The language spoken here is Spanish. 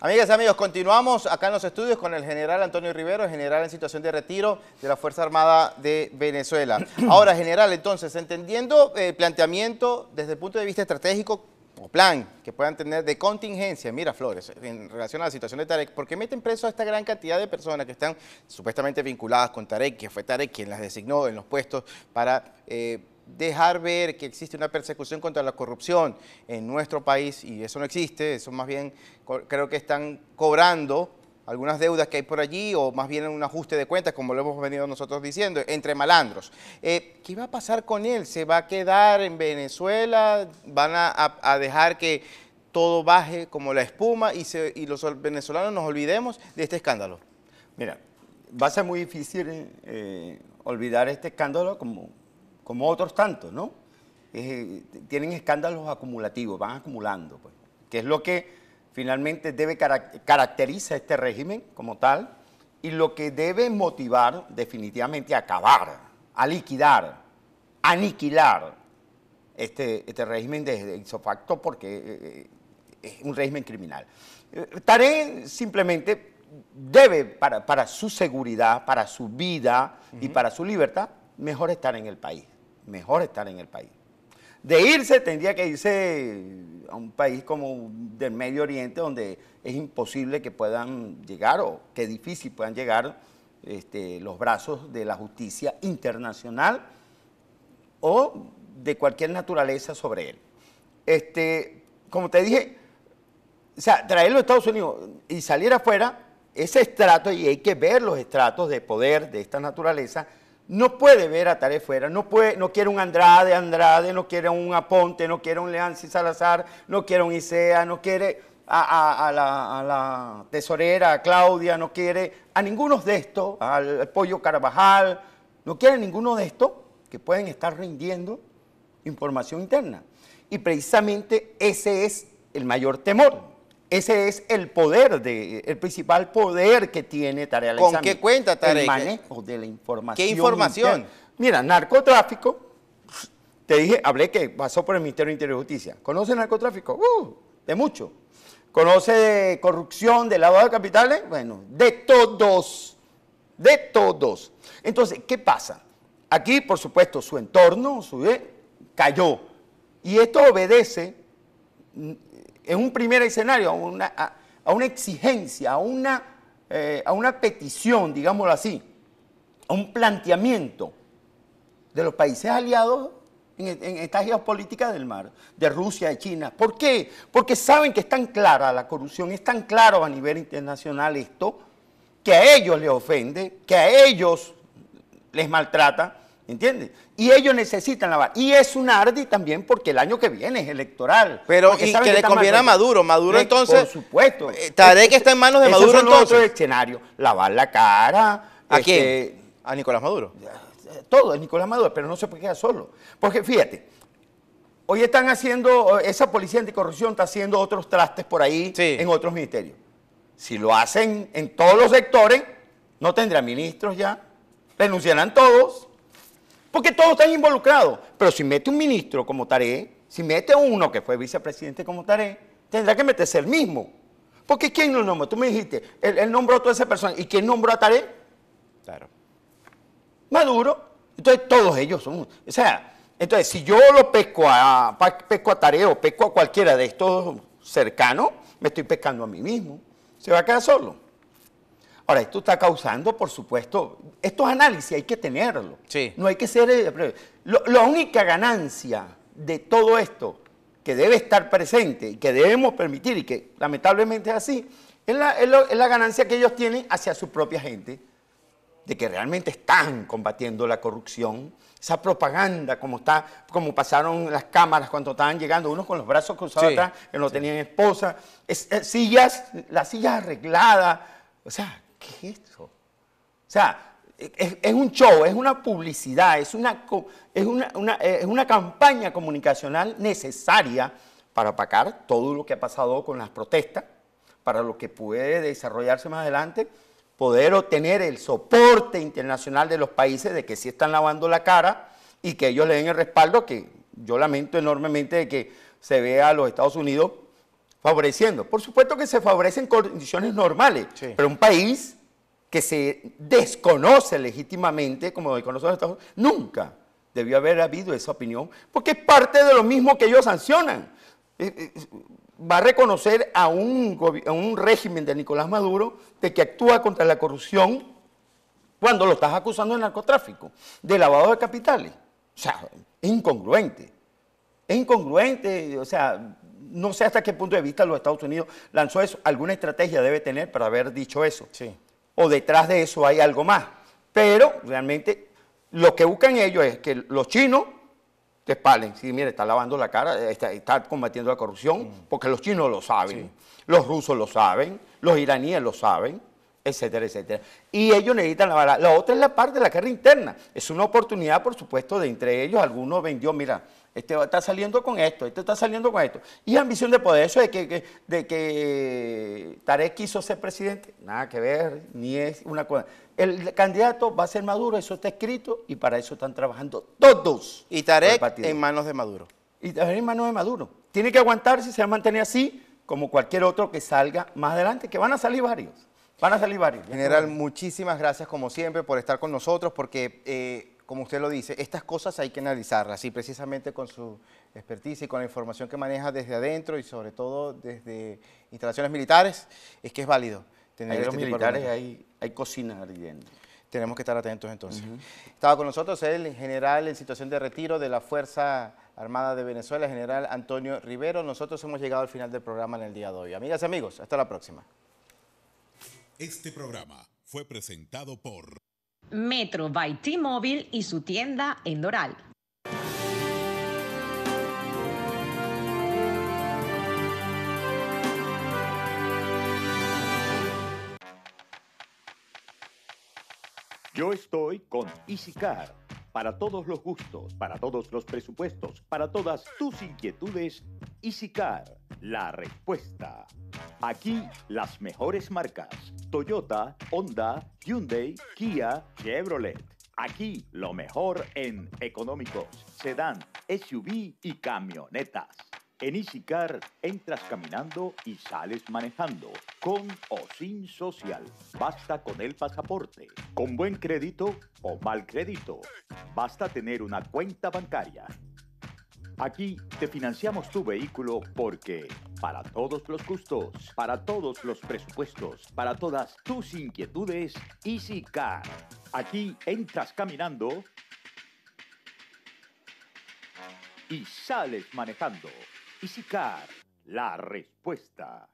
Amigas y amigos, continuamos acá en los estudios con el general Antonio Rivero, general en situación de retiro de la Fuerza Armada de Venezuela. Ahora, general, entonces, entendiendo el eh, planteamiento desde el punto de vista estratégico o plan que puedan tener de contingencia, mira Flores, en relación a la situación de Tarek, ¿por qué meten preso a esta gran cantidad de personas que están supuestamente vinculadas con Tarek, que fue Tarek quien las designó en los puestos para... Eh, dejar ver que existe una persecución contra la corrupción en nuestro país, y eso no existe, eso más bien creo que están cobrando algunas deudas que hay por allí o más bien un ajuste de cuentas, como lo hemos venido nosotros diciendo, entre malandros. Eh, ¿Qué va a pasar con él? ¿Se va a quedar en Venezuela? ¿Van a, dejar que todo baje como la espuma y, se, y, los venezolanos nos olvidemos de este escándalo? Mira, va a ser muy difícil eh, olvidar este escándalo como como otros tantos, ¿no? Eh, tienen escándalos acumulativos, van acumulando, pues, que es lo que finalmente debe caracteriza este régimen como tal y lo que debe motivar definitivamente a acabar, a liquidar, a aniquilar este, este régimen de, isofacto porque eh, eh, es un régimen criminal. Tare simplemente debe, para, su seguridad, para su vida y para su libertad, mejor estar en el país mejor estar en el país. De irse tendría que irse a un país como del Medio Oriente donde es imposible que puedan llegar o que difícil puedan llegar este, los brazos de la justicia internacional o de cualquier naturaleza sobre él. Este, como te dije, o sea, traerlo a Estados Unidos y salir afuera, ese estrato, y hay que ver los estratos de poder de esta naturaleza, no puede ver a Tare fuera, no, puede, no quiere un Andrade, Andrade, no quiere un Aponte, no quiere un León Salazar, no quiere un Isea, no quiere a, la, tesorera, Claudia, no quiere a ninguno de estos, al, Pollo Carvajal, no quiere a ninguno de estos que pueden estar rindiendo información interna. Y precisamente ese es el mayor temor ese es el poder, de, el principal poder que tiene Tarea ¿Con qué cuenta Tarea El manejo de la información. ¿Qué información? Mira, narcotráfico, te dije, hablé que pasó por el Ministerio de Interior y Justicia. ¿Conoce narcotráfico? Uh, de mucho. ¿Conoce corrupción, de lavado de capitales? Bueno, de todos, de todos. Entonces, ¿qué pasa? Aquí, por supuesto, su entorno su, eh, cayó. Y esto obedece en un primer escenario, a una, a, una exigencia, a una, eh, a una petición, digámoslo así, a un planteamiento de los países aliados en, e, en estas del mar, de Rusia, de China. ¿Por qué? Porque saben que es tan clara la corrupción, es tan claro a nivel internacional esto, que a ellos les ofende, que a ellos les maltrata ¿Entiendes? Y ellos necesitan lavar. Y es un ardi también porque el año que viene es electoral. Pero y que, le conviene a Maduro. Maduro entonces... Por supuesto. que eh, está en manos de Maduro son entonces. otro escenario. Lavar la cara. ¿A este, A Nicolás Maduro. Eh, eh, todo es Nicolás Maduro, pero no se puede quedar solo. Porque fíjate, hoy están haciendo, esa policía anticorrupción está haciendo otros trastes por ahí en otros ministerios. Si lo hacen en todos los sectores, no tendrán ministros ya. Renunciarán todos porque todos están involucrados. Pero si mete un ministro como Taré, si mete uno que fue vicepresidente como Taré, tendrá que meterse el mismo. Porque ¿quién lo nombró? Tú me dijiste, él, nombró a toda esa persona. ¿Y quién nombró a Taré? Claro. Maduro. Entonces todos ellos son... O sea, entonces si yo lo pesco a, pesco a Taré o pesco a cualquiera de estos cercanos, me estoy pescando a mí mismo. Se va a quedar solo. Ahora, esto está causando, por supuesto, estos análisis hay que tenerlo. No hay que ser... Eh, la única ganancia de todo esto que debe estar presente y que debemos permitir y que lamentablemente es así, es la, ganancia que ellos tienen hacia su propia gente, de que realmente están combatiendo la corrupción, esa propaganda como, está, como pasaron las cámaras cuando estaban llegando, unos con los brazos cruzados atrás, que no tenían esposa, eh, sillas, las sillas arregladas, o sea, ¿qué es eso? O sea, es, un show, es una publicidad, es una, es, es una campaña comunicacional necesaria para apacar todo lo que ha pasado con las protestas, para lo que puede desarrollarse más adelante, poder obtener el soporte internacional de los países de que sí están lavando la cara y que ellos le den el respaldo, que yo lamento enormemente de que se vea a los Estados Unidos favoreciendo. Por supuesto que se favorecen condiciones normales, pero un país que se desconoce legítimamente, como desconoce los Estados Unidos, nunca debió haber habido esa opinión, porque es parte de lo mismo que ellos sancionan. Eh, eh, va a reconocer a un, a un régimen de Nicolás Maduro de que actúa contra la corrupción cuando lo estás acusando de narcotráfico, de lavado de capitales. O sea, es incongruente. Es incongruente, o sea, no sé hasta qué punto de vista los Estados Unidos lanzó eso. Alguna estrategia debe tener para haber dicho eso. Sí. O detrás de eso hay algo más. Pero realmente lo que buscan ellos es que los chinos te espalen. Sí, mire, está lavando la cara, está, combatiendo la corrupción, mm. porque los chinos lo saben, los rusos lo saben, los iraníes lo saben, etcétera, etcétera. Y ellos necesitan la La otra es la parte de la guerra interna. Es una oportunidad, por supuesto, de entre ellos. Algunos vendió, mira, este está saliendo con esto, este está saliendo con esto. Y ambición de poder, eso de que, de que Tarek quiso ser presidente, nada que ver, ni es una cosa. El candidato va a ser Maduro, eso está escrito y para eso están trabajando todos. Y Tarek en manos de Maduro. Y Tarek en manos de Maduro. Tiene que aguantarse, se va a mantener así, como cualquier otro que salga más adelante, que van a salir varios. Van a salir varios. General, muchísimas gracias como siempre por estar con nosotros, porque... Eh, como usted lo dice, estas cosas hay que analizarlas y precisamente con su expertise y con la información que maneja desde adentro y sobre todo desde instalaciones militares, es que es válido tener este los militares, hay, hay cocina Tenemos que estar atentos entonces. Estaba con nosotros el general en situación de retiro de la Fuerza Armada de Venezuela, el general Antonio Rivero. Nosotros hemos llegado al final del programa en el día de hoy. Amigas y amigos, hasta la próxima. Este programa fue presentado por... Metro by T-Mobile y su tienda en Doral. Yo estoy con EasyCar. Para todos los gustos, para todos los presupuestos, para todas tus inquietudes, EasyCar la respuesta. Aquí las mejores marcas. Toyota, Honda, Hyundai, Kia, Chevrolet. Aquí lo mejor en económicos, sedán, SUV y camionetas. En EasyCar entras caminando y sales manejando, con o sin social. Basta con el pasaporte, con buen crédito o mal crédito. Basta tener una cuenta bancaria Aquí te financiamos tu vehículo porque para todos los gustos, para todos los presupuestos, para todas tus inquietudes, Easy Car. Aquí entras caminando y sales manejando. Easy Car, la respuesta.